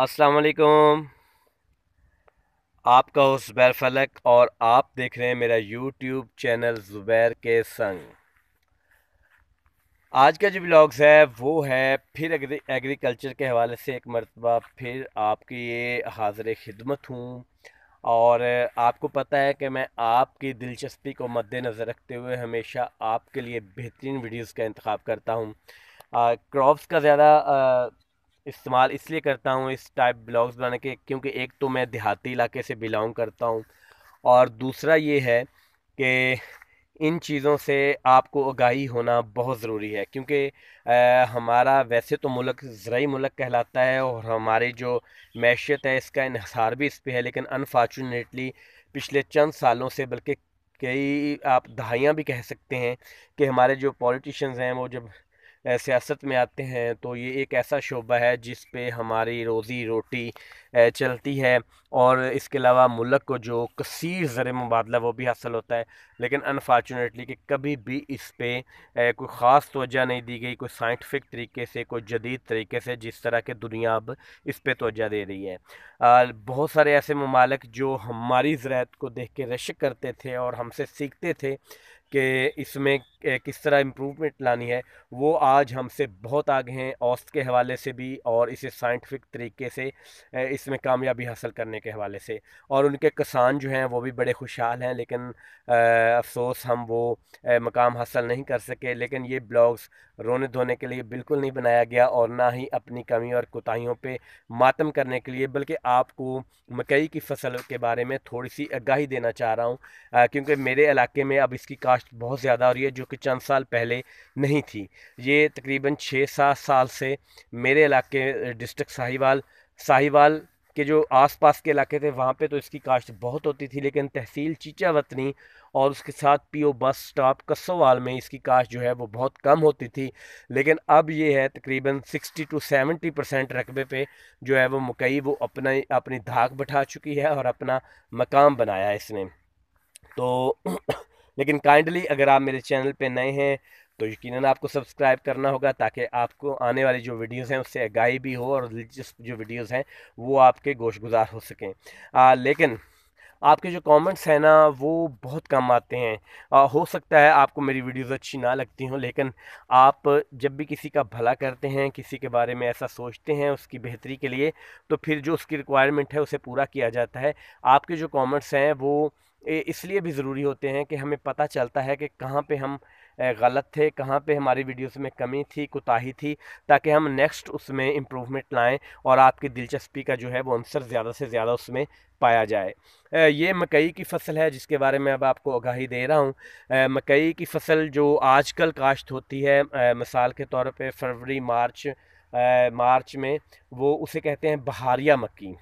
अस्सलाम वालेकुम आपका उस ज़ुबैर फलक और आप देख रहे हैं मेरा यूट्यूब चैनल ज़ुबैर के संग आज का जो ब्लॉग्स है वो है फिर एग्री एग्रीकल्चर के हवाले से एक मरतबा फिर आपकी ये हाजिर खिदमत हूँ और आपको पता है कि मैं आपकी दिलचस्पी को मद्देनज़र रखते हुए हमेशा आपके लिए बेहतरीन वीडियोस का इंतखब करता हूँ क्रॉप्स का ज़्यादा इस्तेमाल इसलिए करता हूँ इस टाइप ब्लॉग्स बनाने के क्योंकि एक तो मैं देहाती इलाके से बिलोंग करता हूँ और दूसरा ये है कि इन चीज़ों से आपको आगाही होना बहुत ज़रूरी है क्योंकि हमारा वैसे तो मुल्क ज़रूरी मुल्क कहलाता है और हमारी जो मैशियत है इसका इहिसार भी इस पर है लेकिन अनफॉर्चुनेटली पिछले चंद सालों से बल्कि कई आप दहाइयाँ भी कह सकते हैं कि हमारे जो पॉलिटिशियंस हैं वो जब सियासत में आते हैं तो ये एक ऐसा शोबा है जिस पे हमारी रोज़ी रोटी चलती है और इसके अलावा मुल्क को जो कसीर ज़र मुबादला वो भी हासिल होता है लेकिन अनफॉर्चुनेटली कि कभी भी इस पर कोई ख़ास तोजह नहीं दी गई कोई साइंटिफिक तरीके से कोई जदीद तरीके से जिस तरह के दुनिया अब इस पर तोजह दे रही है बहुत सारे ऐसे ममालक जो हमारी ज़रात को देख के रश करते थे और हमसे सीखते थे कि इसमें किस तरह इम्प्रूवमेंट लानी है वो आज हमसे बहुत आगे हैं औस्त के हवाले से भी और इसे साइंटिफिक तरीके से इसमें कामयाबी हासिल करने के हवाले से और उनके किसान जो हैं वो भी बड़े खुशहाल हैं लेकिन अफसोस हम वो मकाम हासिल नहीं कर सके लेकिन ये ब्लॉग्स रोने धोने के लिए बिल्कुल नहीं बनाया गया और ना ही अपनी कमी और कोताहीियों पर मातम करने के लिए बल्कि आपको मकई की फसल के बारे में थोड़ी सी आगाही देना चाह रहा हूँ क्योंकि मेरे इलाके में अब इसकी काश्त बहुत ज़्यादा हो रही है जो कि चंद साल पहले नहीं थी ये तकरीबन छः सात साल से मेरे इलाके डिस्ट्रिक्ट साहिवाल साहिवाल के जो आसपास के इलाके थे वहाँ पे तो इसकी काश्त बहुत होती थी लेकिन तहसील चीचा वतनी और उसके साथ पीओ बस स्टॉप कस्सोवाल में इसकी काश्त जो है वो बहुत कम होती थी लेकिन अब ये है तकरीबन 60 टू 70 परसेंट रकबे पे जो है वो मकई वो अपना अपनी धाक बैठा चुकी है और अपना मकाम बनाया है इसने तो लेकिन काइंडली अगर आप मेरे चैनल पे नए हैं तो यकीनन आपको सब्सक्राइब करना होगा ताकि आपको आने वाली जो वीडियोस हैं उससे आगाही भी हो और दिलचस्प जो वीडियोस हैं वो आपके गोश गुजार हो सकें आ, लेकिन आपके जो कमेंट्स हैं ना वो बहुत कम आते हैं आ, हो सकता है आपको मेरी वीडियोस अच्छी ना लगती हों लेकिन आप जब भी किसी का भला करते हैं किसी के बारे में ऐसा सोचते हैं उसकी बेहतरी के लिए तो फिर जो उसकी रिक्वायरमेंट है उसे पूरा किया जाता है आपके जो कमेंट्स हैं वो इसलिए भी ज़रूरी होते हैं कि हमें पता चलता है कि कहाँ पे हम गलत थे कहाँ पे हमारी वीडियोस में कमी थी कोताही थी ताकि हम नेक्स्ट उसमें इम्प्रूवमेंट लाएं और आपकी दिलचस्पी का जो है वो आंसर ज़्यादा से ज़्यादा उसमें पाया जाए ये मकई की फ़सल है जिसके बारे में अब आपको आगाही दे रहा हूँ मकई की फ़सल जो आजकल काश्त होती है मिसाल के तौर पर फरवरी मार्च मार्च में वो उसे कहते हैं बहारिया मक्की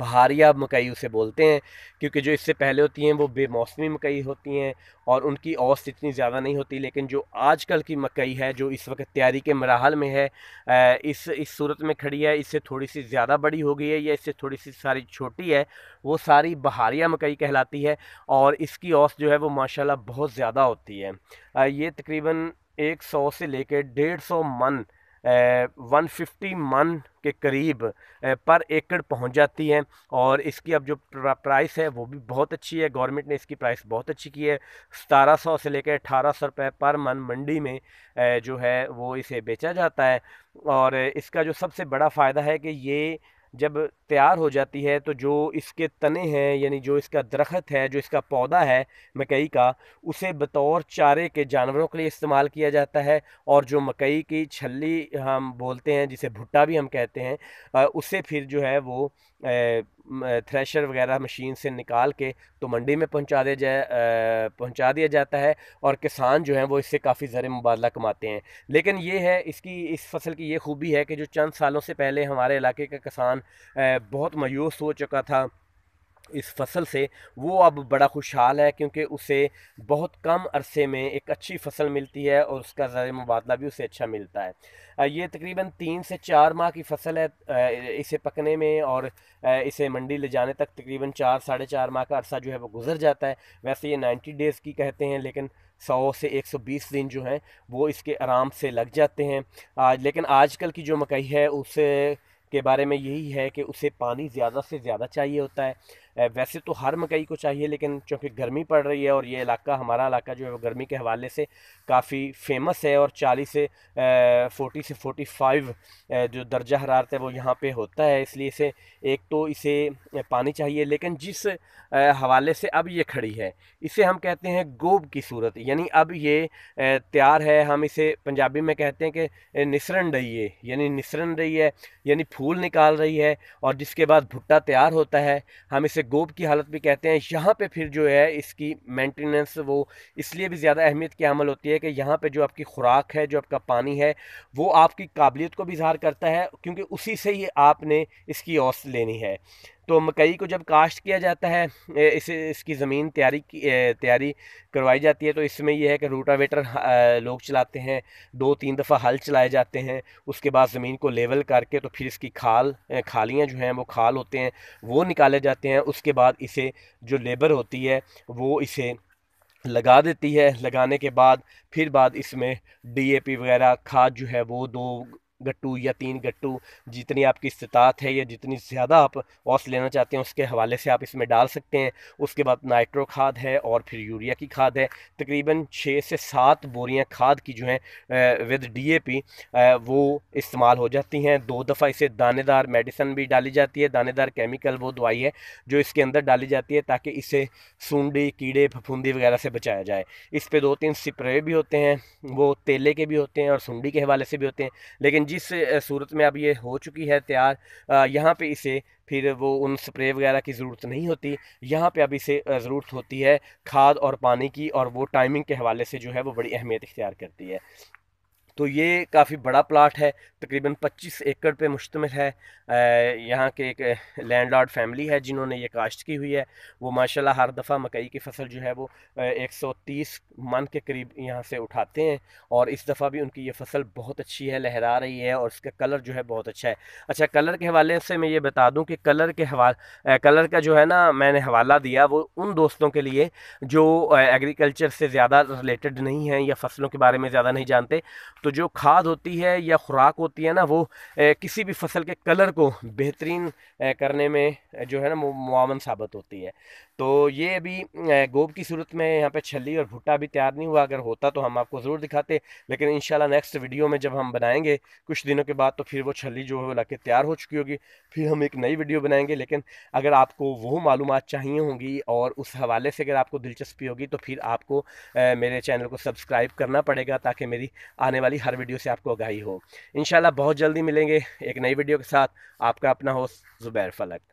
बहारिया मकई उसे बोलते हैं क्योंकि जो इससे पहले होती हैं वो बेमौसमी मकई होती हैं और उनकी औसत इतनी ज़्यादा नहीं होती लेकिन जो आजकल की मकई है जो इस वक्त तैयारी के मराहल में है इस इस सूरत में खड़ी है इससे थोड़ी सी ज़्यादा बड़ी हो गई है या इससे थोड़ी सी सारी छोटी है वो सारी बहारिया मकई कहलाती है और इसकी औसत जो है वो माशाला बहुत ज़्यादा होती है ये तकरीबन एक सौ से लेकर डेढ़ सौ मन वन फिफ्टी मन के करीब पर एकड़ पहुंच जाती है और इसकी अब जो प्राइस है वो भी बहुत अच्छी है गवर्नमेंट ने इसकी प्राइस बहुत अच्छी की है सतारह सौ से लेकर अठारह सौ रुपये पर मन मंडी में जो है वो इसे बेचा जाता है और इसका जो सबसे बड़ा फ़ायदा है कि ये जब तैयार हो जाती है तो जो इसके तने हैं यानी जो इसका दरख्त है जो इसका पौधा है मकई का उसे बतौर चारे के जानवरों के लिए इस्तेमाल किया जाता है और जो मकई की छली हम बोलते हैं जिसे भुट्टा भी हम कहते हैं उसे फिर जो है वो थ्रेशर वगैरह मशीन से निकाल के तो मंडी में पहुंचा दिया जाए पहुंचा दिया जाता है और किसान जो है वो इससे काफ़ी ज़र मुबादला कमाते हैं लेकिन ये है इसकी इस फसल की ये खूबी है कि जो चंद सालों से पहले हमारे इलाके का किसान बहुत मायूस हो चुका था इस फसल से वो अब बड़ा खुशहाल है क्योंकि उसे बहुत कम अरसे में एक अच्छी फसल मिलती है और उसका ज़र मुबादला भी उसे अच्छा मिलता है ये तकरीबन तीन से चार माह की फसल है इसे पकने में और इसे मंडी ले जाने तक तकरीबन चार साढ़े चार माह का अरसा जो है वो गुजर जाता है वैसे ये नाइन्टी डेज़ की कहते हैं लेकिन सौ से एक सौ बीस दिन जो हैं वो इसके आराम से लग जाते हैं आज लेकिन आजकल की जो मकई है उसे के बारे में यही है कि उसे पानी ज़्यादा से ज़्यादा चाहिए होता है वैसे तो हर मकई को चाहिए लेकिन चूँकि गर्मी पड़ रही है और ये इलाका हमारा इलाका जो है वो गर्मी के हवाले से काफ़ी फेमस है और चालीस से फोटी से फोटी फाइव जो दर्जा हरारत है वो यहाँ पर होता है इसलिए इसे एक तो इसे पानी चाहिए लेकिन जिस हवाले से अब ये खड़ी है इसे हम कहते हैं गोब की सूरत यानी अब ये तैयार है हम इसे पंजाबी में कहते हैं कि निसरन रही है यानी निसरन रही है यानी फूल निकाल रही है और जिसके बाद भुट्टा तैयार होता है हम इसे जिसे गोब की हालत भी कहते हैं यहाँ पे फिर जो है इसकी मेंटेनेंस वो इसलिए भी ज़्यादा अहमियत की अमल होती है कि यहाँ पे जो आपकी खुराक है जो आपका पानी है वो आपकी काबिलियत को भी इजहार करता है क्योंकि उसी से ही आपने इसकी औस लेनी है तो मकई को जब काश्त किया जाता है इस इसकी ज़मीन तैयारी की तैयारी करवाई जाती है तो इसमें यह है कि रोटावेटर लोग चलाते हैं दो तीन दफ़ा हल चलाए जाते हैं उसके बाद ज़मीन को लेवल करके तो फिर इसकी खाल खालियाँ जो हैं वो खाल होते हैं वो निकाले जाते हैं उसके बाद इसे जो लेबर होती है वो इसे लगा देती है लगाने के बाद फिर बाद इसमें डीएपी वगैरह खाद जो है वो दो गट्टू या तीन गट्टू जितनी आपकी इस्तात है या जितनी ज़्यादा आप औस लेना चाहते हैं उसके हवाले से आप इसमें डाल सकते हैं उसके बाद नाइट्रो खाद है और फिर यूरिया की खाद है तकरीबन छः से सात बोरियाँ खाद की जो हैं विद डी वो इस्तेमाल हो जाती हैं दो दफ़ा इसे दानेदार मेडिसन भी डाली जाती है दानेदार केमिकल वो दवाई है जो इसके अंदर डाली जाती है ताकि इसे सूंडी कीड़े फफूंदी वगैरह से बचाया जाए इस पर दो तीन स्प्रे भी होते हैं वो तेले के भी होते हैं और सूंडी के हवाले से भी होते हैं लेकिन जिस सूरत में अब ये हो चुकी है तैयार यहाँ पे इसे फिर वो उन स्प्रे वगैरह की ज़रूरत नहीं होती यहाँ पे अब इसे ज़रूरत होती है खाद और पानी की और वो टाइमिंग के हवाले से जो है वो बड़ी अहमियत इख्तियार करती है तो ये काफ़ी बड़ा प्लाट है तकरीबन 25 एकड़ पे मुश्तमिल है यहाँ के एक लैंडलॉर्ड फैमिली है जिन्होंने ये काश्त की हुई है वो माशाल्लाह हर दफ़ा मकई की फसल जो है वो 130 मन के करीब यहाँ से उठाते हैं और इस दफ़ा भी उनकी ये फसल बहुत अच्छी है लहरा रही है और इसका कलर जो है बहुत अच्छा है अच्छा कलर के हवाले से मैं ये बता दूँ कि कलर के हवा कलर का जो है ना मैंने हवाला दिया वो उन दोस्तों के लिए जो एग्रीकल्चर से ज़्यादा रिलेटेड नहीं है या फसलों के बारे में ज़्यादा नहीं जानते तो जो खाद होती है या ख़ुराक होती है ना वो किसी भी फसल के कलर को बेहतरीन करने में जो है ना मुआवन साबित होती है तो ये अभी गोब की सूरत में यहाँ पे छली और भुट्टा भी तैयार नहीं हुआ अगर होता तो हम आपको ज़रूर दिखाते लेकिन इन नेक्स्ट वीडियो में जब हम बनाएंगे कुछ दिनों के बाद तो फिर वो छली जो है वो लाके तैयार हो चुकी होगी फिर हम एक नई वीडियो बनाएंगे लेकिन अगर आपको वो मालूम चाहिए होंगी और उस हवाले से अगर आपको दिलचस्पी होगी तो फिर आपको मेरे चैनल को सब्सक्राइब करना पड़ेगा ताकि मेरी आने वाली वाली हर वीडियो से आपको आगाही हो इनशाला बहुत जल्दी मिलेंगे एक नई वीडियो के साथ आपका अपना होस्ट ज़ुबैर फलक